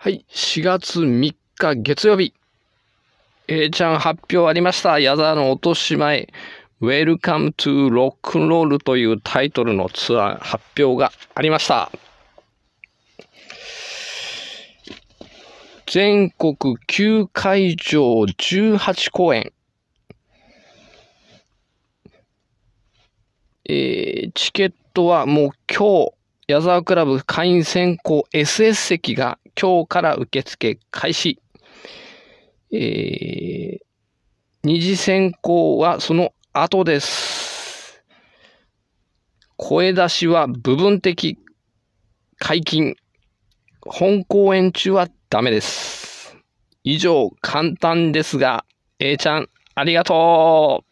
はい、4月3日月曜日。A ちゃん発表ありました。矢沢の落とし前、Welcome to Rock and Roll というタイトルのツアー発表がありました。全国9会場18公演。えー、チケットはもう今日、矢沢クラブ会員選考 SS 席が今日から受付開始。えー、二次選考はその後です。声出しは部分的解禁。本公演中はダメです。以上、簡単ですが、A ちゃん、ありがとう